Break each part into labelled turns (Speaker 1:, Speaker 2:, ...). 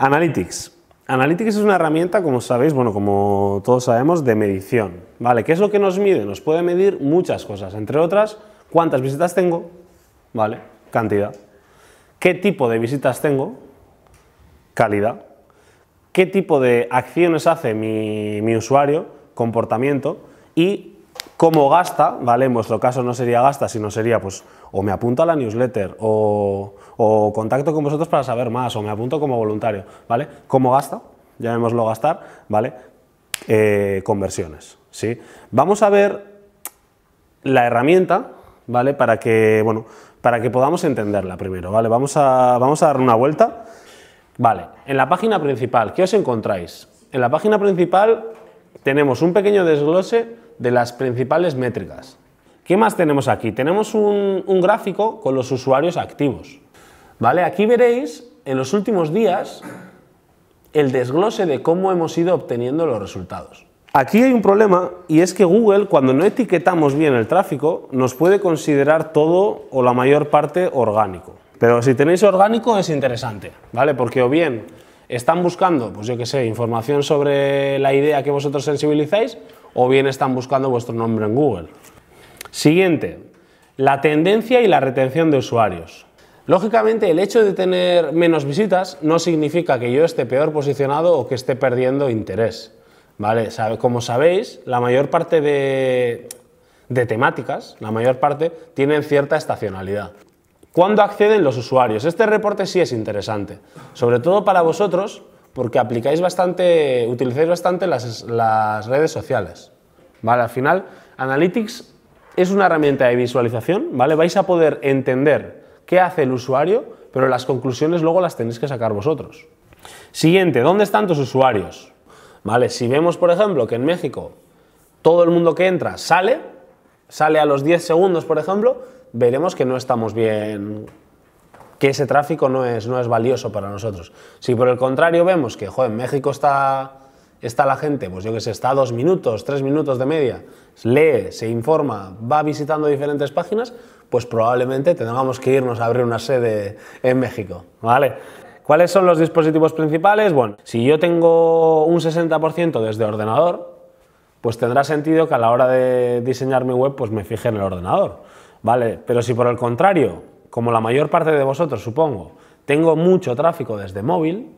Speaker 1: Analytics. Analytics es una herramienta, como sabéis, bueno, como todos sabemos, de medición. ¿Vale? ¿Qué es lo que nos mide? Nos puede medir muchas cosas, entre otras, cuántas visitas tengo, ¿vale? Cantidad. ¿Qué tipo de visitas tengo? Calidad. ¿Qué tipo de acciones hace mi, mi usuario? Comportamiento. Y cómo gasta, ¿vale? En vuestro caso no sería gasta, sino sería, pues, o me apunto a la newsletter, o, contacto con vosotros para saber más, o me apunto como voluntario, ¿vale? ¿Cómo gasta? Llamémoslo gastar, ¿vale? Eh, conversiones, ¿sí? Vamos a ver la herramienta, ¿vale? Para que, bueno, para que podamos entenderla primero, ¿vale? Vamos a, vamos a dar una vuelta. Vale, en la página principal, ¿qué os encontráis? En la página principal tenemos un pequeño desglose de las principales métricas. ¿Qué más tenemos aquí? Tenemos un, gráfico con los usuarios activos. ¿Vale? Aquí veréis en los últimos días el desglose de cómo hemos ido obteniendo los resultados. Aquí hay un problema y es que Google, cuando no etiquetamos bien el tráfico, nos puede considerar todo o la mayor parte orgánico. Pero si tenéis orgánico es interesante, ¿vale? Porque o bien están buscando, pues yo qué sé, información sobre la idea que vosotros sensibilizáis, o bien están buscando vuestro nombre en Google. Siguiente, la tendencia y la retención de usuarios. Lógicamente, el hecho de tener menos visitas no significa que yo esté peor posicionado o que esté perdiendo interés. ¿vale? Como sabéis, la mayor parte de, de temáticas, la mayor parte, tienen cierta estacionalidad. ¿Cuándo acceden los usuarios? Este reporte sí es interesante, sobre todo para vosotros porque aplicáis bastante, utilizáis bastante las, redes sociales. ¿vale? Al final, Analytics es una herramienta de visualización, ¿vale? Vais a poder entender qué hace el usuario, pero las conclusiones luego las tenéis que sacar vosotros. Siguiente, ¿dónde están tus usuarios? ¿Vale? Si vemos, por ejemplo, que en México todo el mundo que entra sale, sale a los 10 segundos, por ejemplo, veremos que no estamos bien que ese tráfico no es, no es valioso para nosotros. Si por el contrario vemos que, en México está, está la gente, pues yo que sé, está dos minutos, tres minutos de media, lee, se informa, va visitando diferentes páginas, pues probablemente tengamos que irnos a abrir una sede en México, ¿vale? ¿Cuáles son los dispositivos principales? Bueno, si yo tengo un 60% desde ordenador, pues tendrá sentido que a la hora de diseñar mi web pues me fije en el ordenador, ¿vale? Pero si por el contrario como la mayor parte de vosotros, supongo, tengo mucho tráfico desde móvil,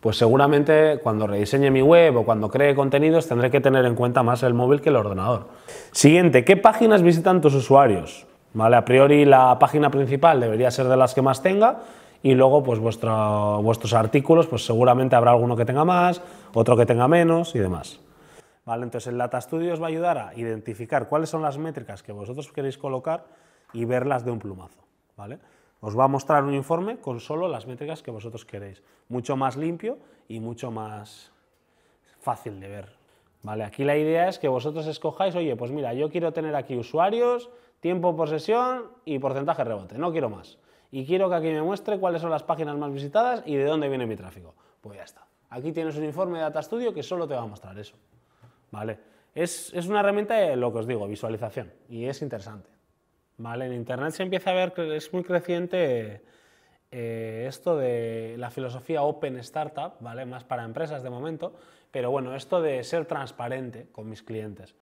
Speaker 1: pues seguramente cuando rediseñe mi web o cuando cree contenidos tendré que tener en cuenta más el móvil que el ordenador. Siguiente, ¿qué páginas visitan tus usuarios? ¿Vale? A priori la página principal debería ser de las que más tenga y luego pues vuestro, vuestros artículos pues seguramente habrá alguno que tenga más, otro que tenga menos y demás. Vale, entonces el Data Studio os va a ayudar a identificar cuáles son las métricas que vosotros queréis colocar y verlas de un plumazo. Os va a mostrar un informe con solo las métricas que vosotros queréis, mucho más limpio y mucho más fácil de ver. ¿Vale? Aquí la idea es que vosotros escojáis, oye, pues mira, yo quiero tener aquí usuarios, tiempo por sesión y porcentaje rebote, no quiero más. Y quiero que aquí me muestre cuáles son las páginas más visitadas y de dónde viene mi tráfico. Pues ya está. Aquí tienes un informe de Data Studio que solo te va a mostrar eso. ¿Vale? Es, es una herramienta, de lo que os digo, visualización, y es interesante. En Internet se empieza a ver, es muy creciente eh, esto de la filosofía Open Startup, ¿vale? Más para empresas de momento, pero bueno, esto de ser transparente con mis clientes.